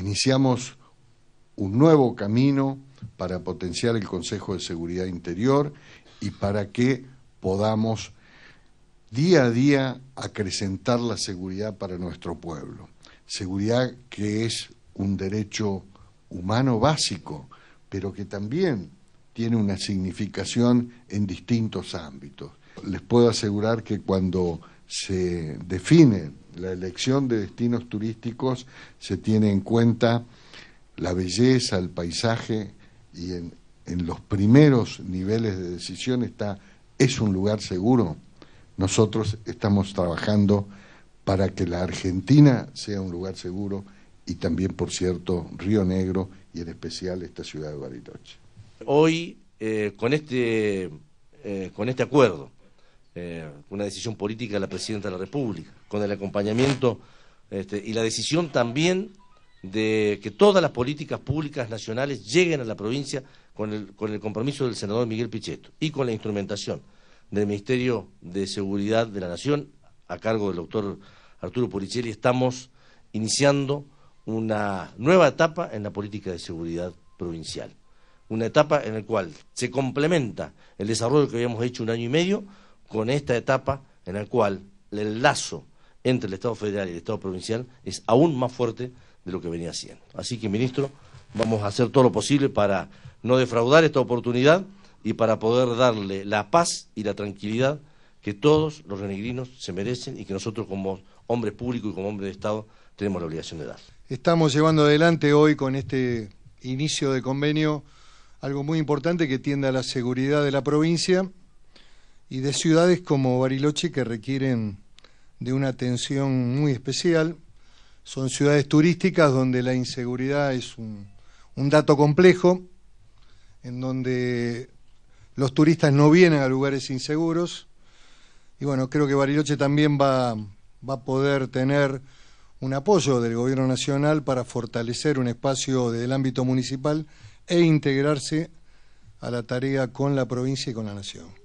Iniciamos un nuevo camino para potenciar el Consejo de Seguridad Interior y para que podamos día a día acrecentar la seguridad para nuestro pueblo. Seguridad que es un derecho humano básico, pero que también tiene una significación en distintos ámbitos. Les puedo asegurar que cuando se define la elección de destinos turísticos se tiene en cuenta la belleza, el paisaje y en, los primeros niveles de decisión está, es un lugar seguro. Nosotros estamos trabajando para que la Argentina sea un lugar seguro y también, por cierto, Río Negro y en especial esta ciudad de Bariloche. Hoy, eh, con, este, eh, con este acuerdo, eh, una decisión política de la Presidenta de la República, con el acompañamiento este, y la decisión también de que todas las políticas públicas nacionales lleguen a la provincia con el, con el compromiso del senador Miguel Pichetto y con la instrumentación del Ministerio de Seguridad de la Nación, a cargo del doctor Arturo Puricelli, estamos iniciando una nueva etapa en la política de seguridad provincial. Una etapa en la cual se complementa el desarrollo que habíamos hecho un año y medio con esta etapa en la cual el lazo entre el Estado federal y el Estado provincial es aún más fuerte de lo que venía siendo. Así que, ministro, vamos a hacer todo lo posible para no defraudar esta oportunidad y para poder darle la paz y la tranquilidad que todos los renegrinos se merecen y que nosotros como hombres públicos y como hombres de Estado tenemos la obligación de dar. Estamos llevando adelante hoy con este inicio de convenio algo muy importante que tiende a la seguridad de la provincia y de ciudades como Bariloche que requieren de una atención muy especial. Son ciudades turísticas donde la inseguridad es un, dato complejo, en donde los turistas no vienen a lugares inseguros. Y bueno, creo que Bariloche también va, va a poder tener un apoyo del Gobierno Nacional para fortalecer un espacio del ámbito municipal e integrarse a la tarea con la provincia y con la nación.